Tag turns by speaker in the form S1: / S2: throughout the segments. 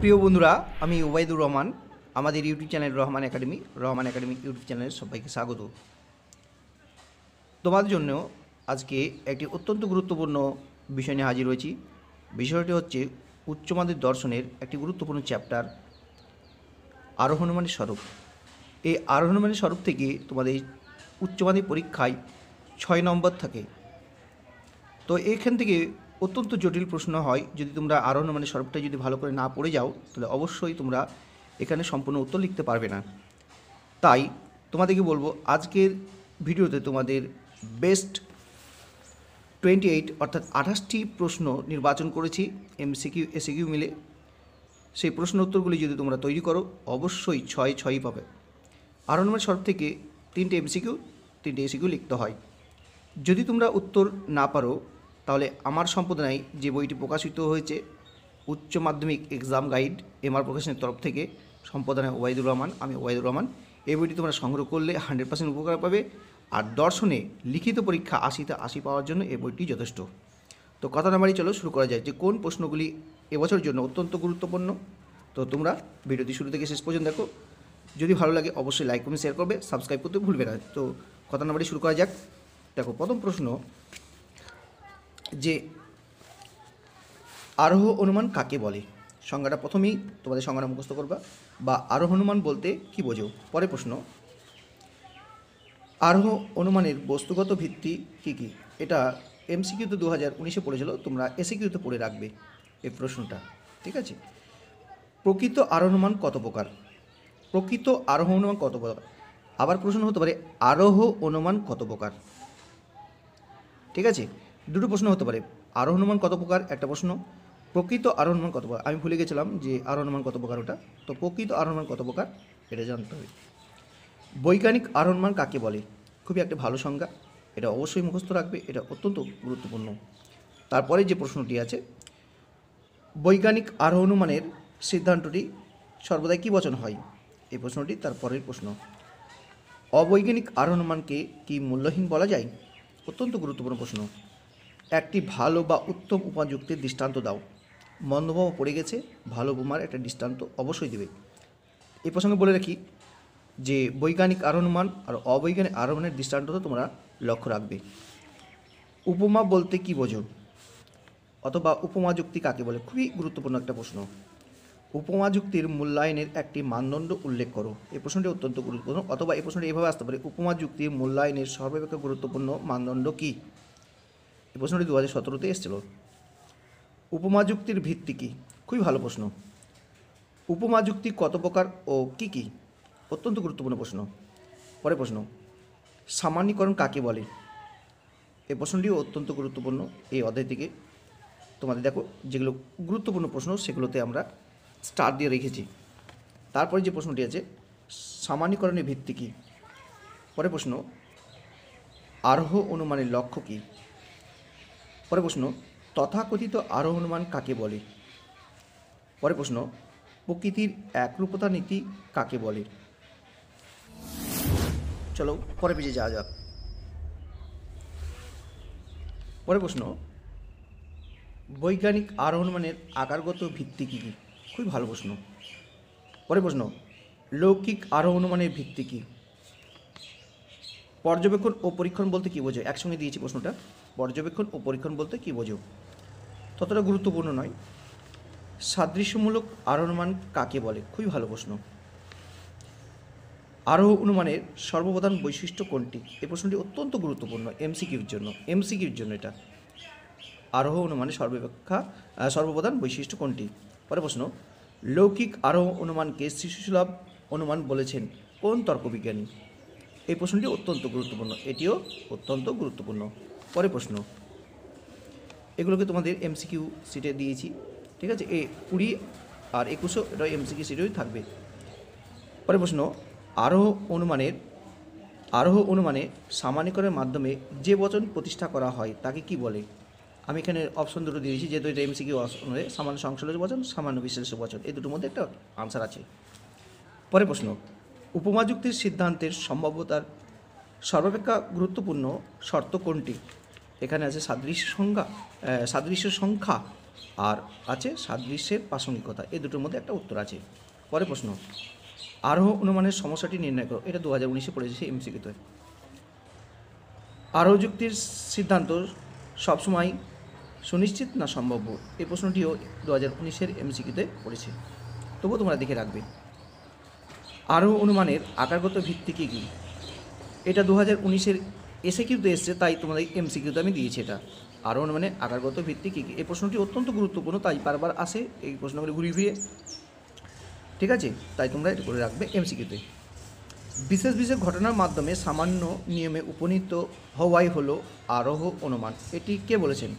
S1: প্রিয় বন্ধুরা আমি ওবায়দুর রহমান আমাদের YouTube channel Rahman Academy Rahman Academy YouTube চ্যানেলে সবাইকে স্বাগত তোমাদের জন্য আজকে একটি অত্যন্ত গুরুত্বপূর্ণ বিষয় নিয়ে হাজির হয়েছি বিষয়টি হচ্ছে উচ্চমাদের দর্শনের একটি গুরুত্বপূর্ণ চ্যাপ্টার আরোহনুমানের স্বরূপ এই আরোহনুমানের স্বরূপ থেকে তোমাদের উচ্চমাধ্যমিক পরীক্ষায় ছয় নম্বর থাকে তো এখান থেকে অত্যন্ত জটিল প্রশ্ন হয় যদি তোমরা আরও মানে সর্বটাই যদি ভালো করে না পড়ে যাও তাহলে অবশ্যই তোমরা এখানে সম্পূর্ণ উত্তর লিখতে পারবে না তাই তোমাদেরকে বলবো আজকের ভিডিওতে তোমাদের বেস্ট টোয়েন্টি এইট অর্থাৎ আঠাশটি প্রশ্ন নির্বাচন করেছি এমসিকিউ এসিকিউ মিলে সেই প্রশ্ন উত্তরগুলি যদি তোমরা তৈরি করো অবশ্যই ছয় ছয়ই পাবে আরও নম্বর মানে শর্ট থেকে তিনটে এমসিকিউ তিনটে এসিকিউ লিখতে হয় যদি তোমরা উত্তর না পারো তাহলে আমার সম্পাদনায় যে বইটি প্রকাশিত হয়েছে উচ্চ মাধ্যমিক এক্সাম গাইড এমআর প্রকাশনের তরফ থেকে সম্পাদনায় ওয়াইদুর রহমান আমি ওয়াইদুর রহমান এই বইটি তোমরা সংগ্রহ করলে হান্ড্রেড পার্সেন্ট উপকার পাবে আর দর্শনে লিখিত পরীক্ষা আশিতে আশি পাওয়ার জন্য এই বইটি যথেষ্ট তো কথা নাম্বারই চলো শুরু করা যায় যে কোন প্রশ্নগুলি এবছর জন্য অত্যন্ত গুরুত্বপূর্ণ তো তোমরা ভিডিওটি শুরু থেকে শেষ পর্যন্ত দেখো যদি ভালো লাগে অবশ্যই লাইক কমেন্ট শেয়ার করবে সাবস্ক্রাইব করতে ভুলবে না তো কথা নাম্বারই শুরু করা যাক দেখো প্রথম প্রশ্ন যে আরোহ অনুমান কাকে বলে সংজ্ঞাটা প্রথমেই তোমাদের সংজ্ঞাটা মুখস্থ করবা বা আরোহ অনুমান বলতে কি বোঝো পরে প্রশ্ন আরোহ অনুমানের বস্তুগত ভিত্তি কি কি এটা এমসিকিউতে দু হাজার উনিশে পড়েছিল তোমরা এসিকিউতে পড়ে রাখবে এই প্রশ্নটা ঠিক আছে প্রকৃত অনুমান কত প্রকার প্রকৃত আরোহ অনুমান কত প্রকার আবার প্রশ্ন হতে পারে আরোহ অনুমান কত প্রকার ঠিক আছে দুটো প্রশ্ন হতে পারে আরোহণ কত প্রকার একটা প্রশ্ন প্রকৃত আরোহণ কত প্রকার আমি ভুলে গেছিলাম যে আরোহণ কত প্রকার ওটা তো প্রকৃত আরোহণ কত প্রকার এটা জানতে হবে বৈজ্ঞানিক আরোহণ কাকে বলে খুবই একটা ভালো সংজ্ঞা এটা অবশ্যই মুখস্থ রাখবে এটা অত্যন্ত গুরুত্বপূর্ণ তারপরে যে প্রশ্নটি আছে বৈজ্ঞানিক আরোহণমানের সিদ্ধান্তটি সর্বদাই কী বচন হয় এই প্রশ্নটি তার পরের প্রশ্ন অবৈজ্ঞানিক আরোহণমানকে কি মূল্যহীন বলা যায় অত্যন্ত গুরুত্বপূর্ণ প্রশ্ন একটি ভালো বা উত্তম উপযুক্তির দৃষ্টান্ত দাও মন্দভম পড়ে গেছে ভালো বোমার একটা দৃষ্টান্ত অবশ্যই দেবে এ প্রসঙ্গে বলে রাখি যে বৈজ্ঞানিক আরোহণমান আর অবৈজ্ঞানিক আরোহণের দৃষ্টান্ত তো তোমরা লক্ষ্য রাখবে উপমা বলতে কি বোঝো অথবা উপমা যুক্তি কাকে বলে খুবই গুরুত্বপূর্ণ একটা প্রশ্ন উপমা যুক্তির মূল্যায়নের একটি মানদণ্ড উল্লেখ করো এই প্রশ্নটি অত্যন্ত গুরুত্বপূর্ণ অথবা এই প্রশ্নটি এভাবে আসতে পারে উপমা যুক্তির মূল্যায়নের সর্বাপেক্ষা গুরুত্বপূর্ণ মানদণ্ড কী এই প্রশ্নটি দু হাজার সতেরোতে এসেছিল উপমাযুক্তির ভিত্তি কী খুবই ভালো প্রশ্ন উপমাযুক্তি কত প্রকার ও কি কি অত্যন্ত গুরুত্বপূর্ণ প্রশ্ন পরে প্রশ্ন সামান্যীকরণ কাকে বলে এই প্রশ্নটিও অত্যন্ত গুরুত্বপূর্ণ এই অধ্যায় থেকে তোমাদের দেখো যেগুলো গুরুত্বপূর্ণ প্রশ্ন সেগুলোতে আমরা স্টার দিয়ে রেখেছি তারপরে যে প্রশ্নটি আছে সামান্যীকরণের ভিত্তি কী পরে প্রশ্ন আরোহ অনুমানের লক্ষ্য কী পরে প্রশ্ন তথাকথিত হনুমান কাকে বলে পরে প্রশ্ন প্রকৃতির একরূপতা নীতি কাকে বলে চলো পরে পিছিয়ে যাওয়া যাক পরে প্রশ্ন বৈজ্ঞানিক আরোহণমানের আকারগত ভিত্তি কী কী খুবই ভালো প্রশ্ন পরে প্রশ্ন লৌকিক হনুমানের ভিত্তি কী পর্যবেক্ষণ ও পরীক্ষণ বলতে কী বোঝায় একসঙ্গে দিয়েছি প্রশ্নটা পর্যবেক্ষণ ও পরীক্ষণ বলতে কী বোঝো ততটা গুরুত্বপূর্ণ নয় সাদৃশ্যমূলক আরোহমান কাকে বলে খুবই ভালো প্রশ্ন আরোহ অনুমানের সর্বপ্রধান বৈশিষ্ট্য কোনটি এই প্রশ্নটি অত্যন্ত গুরুত্বপূর্ণ এমসিকিউর জন্য এমসিকিউর জন্য এটা আরোহ অনুমানের সর্বাপেক্ষা সর্বপ্রধান বৈশিষ্ট্য কোনটি পরে প্রশ্ন লৌকিক আরোহ অনুমানকে শিশুসুলভ অনুমান বলেছেন কোন তর্কবিজ্ঞানী এই প্রশ্নটি অত্যন্ত গুরুত্বপূর্ণ এটিও অত্যন্ত গুরুত্বপূর্ণ পরে প্রশ্ন এগুলোকে তোমাদের এমসিকিউ সিটে দিয়েছি ঠিক আছে এ কুড়ি আর একুশও এটা এমসিকিউ সিটেই থাকবে পরে প্রশ্ন আরোহ অনুমানের আরোহ অনুমানে সামান্যকরণের মাধ্যমে যে বচন প্রতিষ্ঠা করা হয় তাকে কি বলে আমি এখানে অপশন দুটো দিয়েছি যেহেতু এটা কিউ অনুযায়ী সামান্য সংশ্লেষ বচন সামান্য বিশেষ বচন এই দুটোর মধ্যে একটা আনসার আছে পরে প্রশ্ন উপমাযুক্তির সিদ্ধান্তের সম্ভাব্যতার সর্বাপেক্ষা গুরুত্বপূর্ণ শর্ত কোনটি এখানে আছে সাদৃশ্য সংজ্ঞা সাদৃশ্য সংখ্যা আর আছে সাদৃশ্যের প্রাসঙ্গিকতা এই দুটোর মধ্যে একটা উত্তর আছে পরে প্রশ্ন আরোহ অনুমানের সমস্যাটি নির্ণয় করো এটা দু হাজার উনিশে পড়েছে এমসিকিতে আরোহ যুক্তির সিদ্ধান্ত সবসময় সুনিশ্চিত না সম্ভব এই প্রশ্নটিও দু হাজার উনিশের এমসিকিতে পড়েছে তবুও তোমরা দেখে রাখবে আরও অনুমানের আকারগত ভিত্তি কী কী এটা দু হাজার উনিশের এসে কিউতে এসছে তাই তোমাদের কিউতে আমি দিয়েছি এটা আরও অনুমানের আকারগত ভিত্তি কী কী এই প্রশ্নটি অত্যন্ত গুরুত্বপূর্ণ তাই বারবার আসে এই প্রশ্নগুলি ঘুরিয়ে ফিরে ঠিক আছে তাই তোমরা এটা করে রাখবে এমসিকিউতে বিশেষ বিশেষ ঘটনার মাধ্যমে সামান্য নিয়মে উপনীত হওয়াই হলো আরোহ অনুমান এটি কে বলেছেন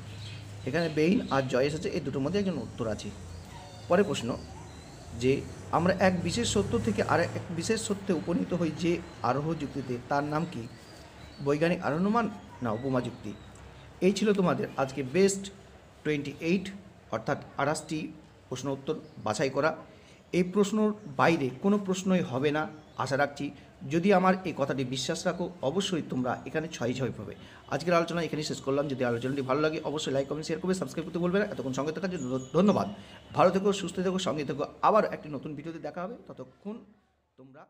S1: এখানে বেইন আর জয় এসেছে এই দুটোর মধ্যে একজন উত্তর আছে পরে প্রশ্ন যে আমরা এক বিশেষ সত্য থেকে আর এক বিশেষ সত্যে উপনীত হই যে আরোহ যুক্তিতে তার নাম কি বৈজ্ঞানিক আরোহমান না উপমা যুক্তি এই ছিল তোমাদের আজকে বেস্ট টোয়েন্টি এইট অর্থাৎ আঠাশটি প্রশ্ন উত্তর বাছাই করা এই প্রশ্নর বাইরে কোনো প্রশ্নই হবে না আশা রাখছি যদি আমার এই কথাটি বিশ্বাস রাখো অবশ্যই তোমরা এখানে ছয় ছয় পাবে আজকের আলোচনা এখানে শেষ করলাম যদি আলোচনাটি ভালো লাগে অবশ্যই লাইক কমেন্ট শেয়ার করবে সাবস্ক্রাইব করতে বলবে না এতক্ষণ সঙ্গে থাকার জন্য ধন্যবাদ ভালো থেকো সুস্থ থেকো সঙ্গে থেকো আবার একটি নতুন ভিডিওতে দেখা হবে ততক্ষণ তোমরা